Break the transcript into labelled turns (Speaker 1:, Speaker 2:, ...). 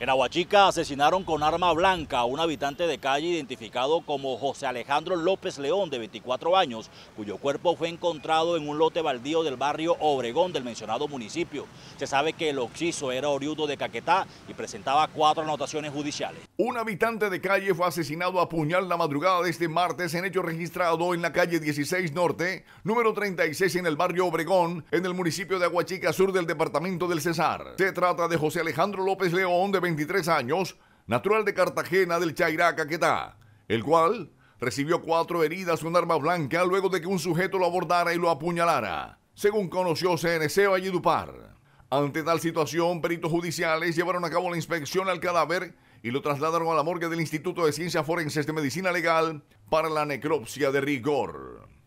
Speaker 1: En Aguachica asesinaron con arma blanca a un habitante de calle identificado como José Alejandro López León, de 24 años, cuyo cuerpo fue encontrado en un lote baldío del barrio Obregón del mencionado municipio. Se sabe que el occiso era oriundo de Caquetá y presentaba cuatro anotaciones judiciales.
Speaker 2: Un habitante de calle fue asesinado a puñal la madrugada de este martes en hecho registrado en la calle 16 Norte, número 36 en el barrio Obregón, en el municipio de Aguachica Sur del departamento del Cesar. Se trata de José Alejandro López León, de 23 años, natural de Cartagena del Chairá, Caquetá, el cual recibió cuatro heridas un arma blanca luego de que un sujeto lo abordara y lo apuñalara, según conoció CNC Ayidupar. Ante tal situación, peritos judiciales llevaron a cabo la inspección al cadáver y lo trasladaron a la morgue del Instituto de Ciencias Forenses de Medicina Legal para la necropsia de rigor.